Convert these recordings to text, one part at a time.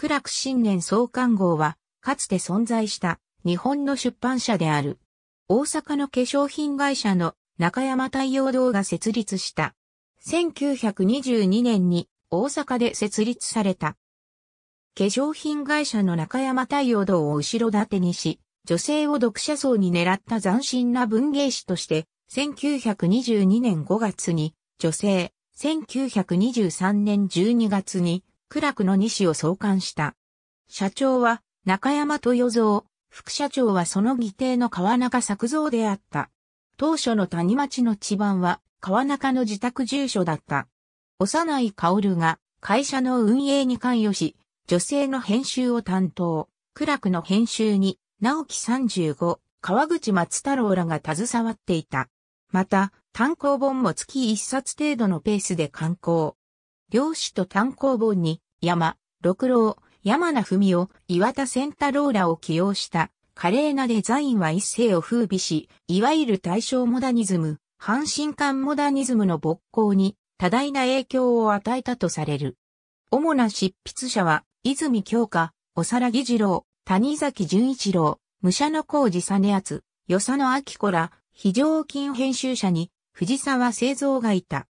苦楽新年創刊号は、かつて存在した日本の出版社である。大阪の化粧品会社の中山太陽堂が設立した。1922年に大阪で設立された。化粧品会社の中山太陽堂を後ろ盾にし、女性を読者層に狙った斬新な文芸誌として、1922年5月に女性、1923年12月に苦楽の西を創刊した。社長は中山豊造、副社長はその議定の川中作造であった。当初の谷町の地盤は川中の自宅住所だった。幼い薫が会社の運営に関与し、女性の編集を担当、苦楽の編集に、直木35、川口松太郎らが携わっていた。また、単行本も月1冊程度のペースで刊行。漁師と単行本に、山、六郎、山名文夫、岩田千太郎らを起用した華麗なデザインは一世を風靡し、いわゆる大正モダニズム、半神間モダニズムの勃興に多大な影響を与えたとされる。主な執筆者は、泉京香、おさらぎ二郎、谷崎潤一郎、武者の工事実厚、与謝野明子ら、非常勤編集者に、藤沢製造がいた。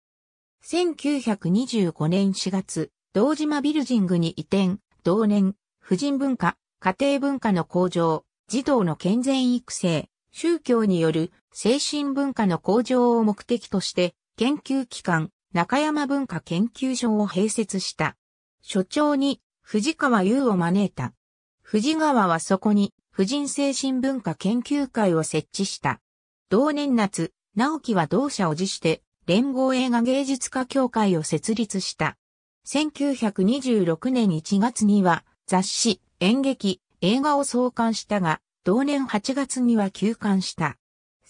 1925年4月、堂島ビルジングに移転、同年、婦人文化、家庭文化の向上、児童の健全育成、宗教による精神文化の向上を目的として、研究機関、中山文化研究所を併設した。所長に、藤川優を招いた。藤川はそこに、婦人精神文化研究会を設置した。同年夏、直樹は同社を辞して、連合映画芸術家協会を設立した。1926年1月には雑誌、演劇、映画を創刊したが、同年8月には休刊した。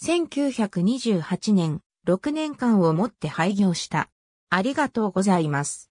1928年、6年間をもって廃業した。ありがとうございます。